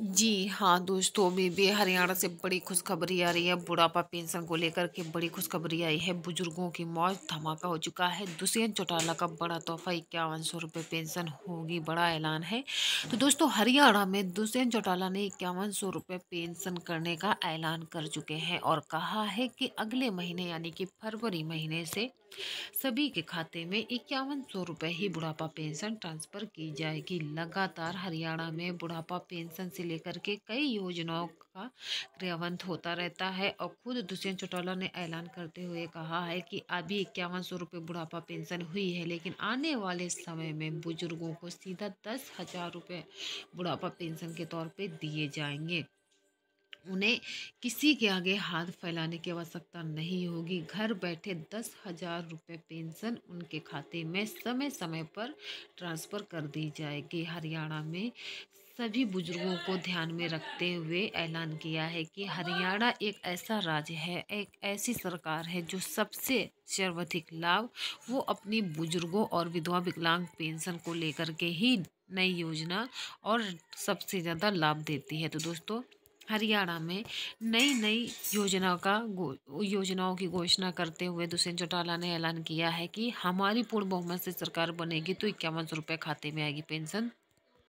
जी हाँ दोस्तों भी हरियाणा से बड़ी खुशखबरी आ रही है बुढ़ापा पेंशन को लेकर के बड़ी खुशखबरी आई है बुजुर्गों की मौत धमाका हो चुका है दुष्यंत चौटाला का बड़ा तोहफा इक्यावन सौ रुपये पेंशन होगी बड़ा ऐलान है तो दोस्तों हरियाणा में दुष्यंत चौटाला ने इक्यावन सौ रुपये पेंशन करने का ऐलान कर चुके हैं और कहा है कि अगले महीने यानी कि फरवरी महीने से सभी के खाते में इक्यावन सौ रुपये ही बुढ़ापा पेंशन ट्रांसफ़र की जाएगी लगातार हरियाणा में बुढ़ापा पेंशन से लेकर के कई योजनाओं का क्रियावंत होता रहता है और खुद दुष्यंत चौटाला ने ऐलान करते हुए कहा है कि अभी इक्यावन सौ रुपये बुढ़ापा पेंशन हुई है लेकिन आने वाले समय में बुजुर्गों को सीधा दस हज़ार रुपये बुढ़ापा पेंशन के तौर पर दिए जाएंगे उन्हें किसी के आगे हाथ फैलाने की आवश्यकता नहीं होगी घर बैठे दस हजार रुपये पेंशन उनके खाते में समय समय पर ट्रांसफ़र कर दी जाएगी हरियाणा में सभी बुजुर्गों को ध्यान में रखते हुए ऐलान किया है कि हरियाणा एक ऐसा राज्य है एक ऐसी सरकार है जो सबसे सर्वाधिक लाभ वो अपनी बुजुर्गों और विधवा विकलांग पेंशन को लेकर के ही नई योजना और सबसे ज़्यादा लाभ देती है तो दोस्तों हरियाणा में नई नई योजना का योजनाओं की घोषणा करते हुए दुष्यंत चौटाला ने ऐलान किया है कि हमारी पूर्ण बहुमत से सरकार बनेगी तो इक्यावन सौ रुपये खाते में आएगी पेंशन